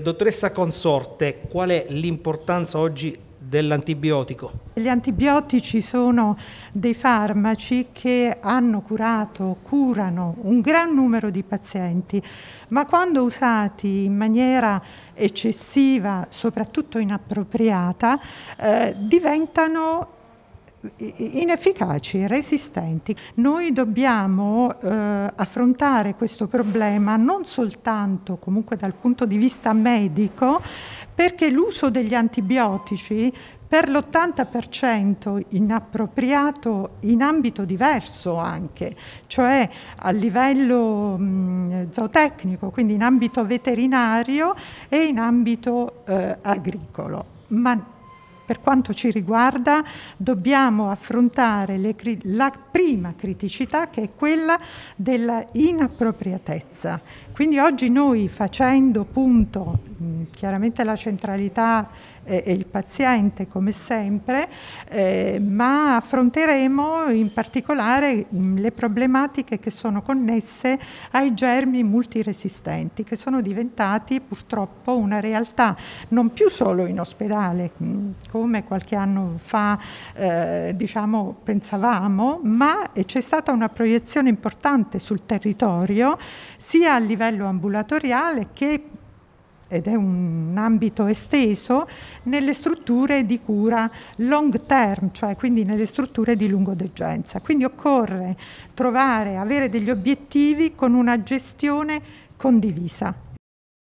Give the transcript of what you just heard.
Dottoressa Consorte, qual è l'importanza oggi dell'antibiotico? Gli antibiotici sono dei farmaci che hanno curato, curano un gran numero di pazienti, ma quando usati in maniera eccessiva, soprattutto inappropriata, eh, diventano inefficaci, resistenti. Noi dobbiamo eh, affrontare questo problema non soltanto comunque dal punto di vista medico, perché l'uso degli antibiotici per l'80% inappropriato in ambito diverso anche, cioè a livello mh, zootecnico, quindi in ambito veterinario e in ambito eh, agricolo. Ma per quanto ci riguarda dobbiamo affrontare le, la prima criticità che è quella della inappropriatezza. Quindi oggi noi facendo punto Chiaramente la centralità è il paziente come sempre, eh, ma affronteremo in particolare mm, le problematiche che sono connesse ai germi multiresistenti che sono diventati purtroppo una realtà non più solo in ospedale mm, come qualche anno fa eh, diciamo, pensavamo, ma c'è stata una proiezione importante sul territorio sia a livello ambulatoriale che ed è un ambito esteso, nelle strutture di cura long term, cioè quindi nelle strutture di lungodegenza. Quindi occorre trovare, avere degli obiettivi con una gestione condivisa.